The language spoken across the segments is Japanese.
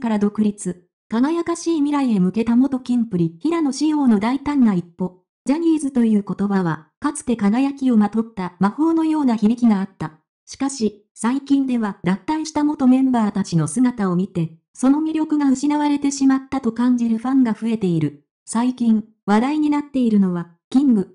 から独立、輝かしい未来へ向けた元金プリ、平野紫耀の大胆な一歩。ジャニーズという言葉は、かつて輝きをまとった魔法のような響きがあった。しかし、最近では脱退した元メンバーたちの姿を見て、その魅力が失われてしまったと感じるファンが増えている。最近、話題になっているのは、キング、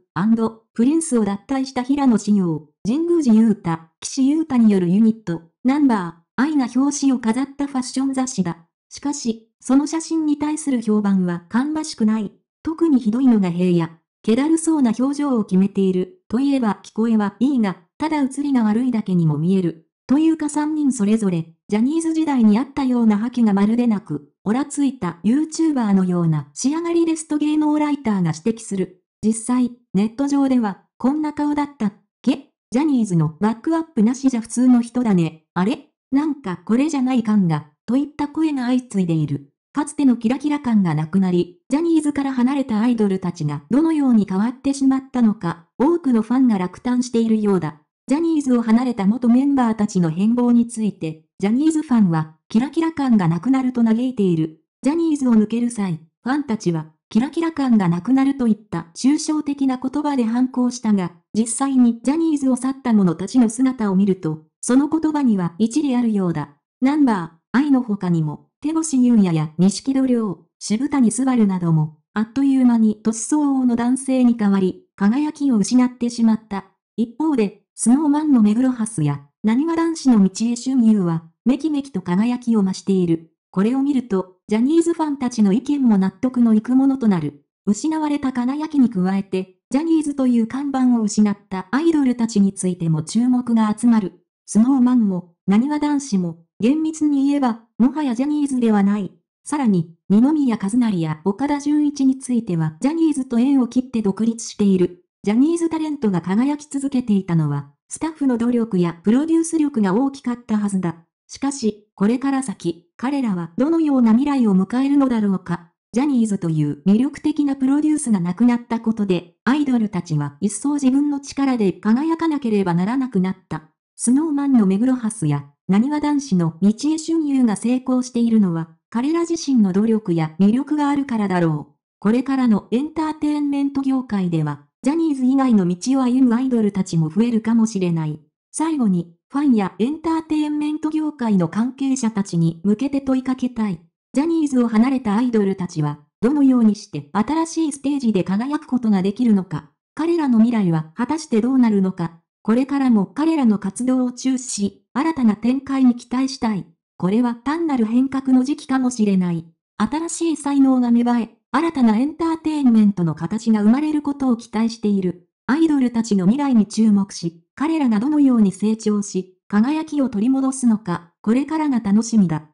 プリンスを脱退した平野紫耀、神宮寺勇太、岸優太によるユニット、ナンバー、愛が表紙を飾ったファッション雑誌だ。しかし、その写真に対する評判は芳しくない。特にひどいのが平野。気だるそうな表情を決めている。といえば聞こえはいいが、ただ映りが悪いだけにも見える。というか3人それぞれ、ジャニーズ時代にあったような覇気がまるでなく、おらついた YouTuber のような仕上がりですと芸能ライターが指摘する。実際、ネット上では、こんな顔だったっけジャニーズのバックアップなしじゃ普通の人だね。あれなんかこれじゃない感がといった声が相次いでいる。かつてのキラキラ感がなくなり、ジャニーズから離れたアイドルたちがどのように変わってしまったのか、多くのファンが落胆しているようだ。ジャニーズを離れた元メンバーたちの変貌について、ジャニーズファンは、キラキラ感がなくなると嘆いている。ジャニーズを抜ける際、ファンたちは、キラキラ感がなくなるといった抽象的な言葉で反抗したが、実際にジャニーズを去った者たちの姿を見ると、その言葉には一理あるようだ。ナンバー愛の他にも、手越優也や錦戸亮、渋谷昴なども、あっという間に年相応の男性に変わり、輝きを失ってしまった。一方で、スノーマンの目黒ハスや、何は男子の道へ春優は、めきめきと輝きを増している。これを見ると、ジャニーズファンたちの意見も納得のいくものとなる。失われた輝きに加えて、ジャニーズという看板を失ったアイドルたちについても注目が集まる。スノーマンも、何は男子も、厳密に言えば、もはやジャニーズではない。さらに、二宮和也や岡田純一については、ジャニーズと縁を切って独立している。ジャニーズタレントが輝き続けていたのは、スタッフの努力やプロデュース力が大きかったはずだ。しかし、これから先、彼らはどのような未来を迎えるのだろうか。ジャニーズという魅力的なプロデュースがなくなったことで、アイドルたちは一層自分の力で輝かなければならなくなった。スノーマンの目黒ハスや何わ男子の道江春優が成功しているのは、彼ら自身の努力や魅力があるからだろう。これからのエンターテインメント業界では、ジャニーズ以外の道を歩むアイドルたちも増えるかもしれない。最後に、ファンやエンターテインメント業界の関係者たちに向けて問いかけたい。ジャニーズを離れたアイドルたちは、どのようにして新しいステージで輝くことができるのか、彼らの未来は果たしてどうなるのか、これからも彼らの活動を中止し、新たな展開に期待したい。これは単なる変革の時期かもしれない。新しい才能が芽生え、新たなエンターテインメントの形が生まれることを期待している。アイドルたちの未来に注目し、彼らがどのように成長し、輝きを取り戻すのか、これからが楽しみだ。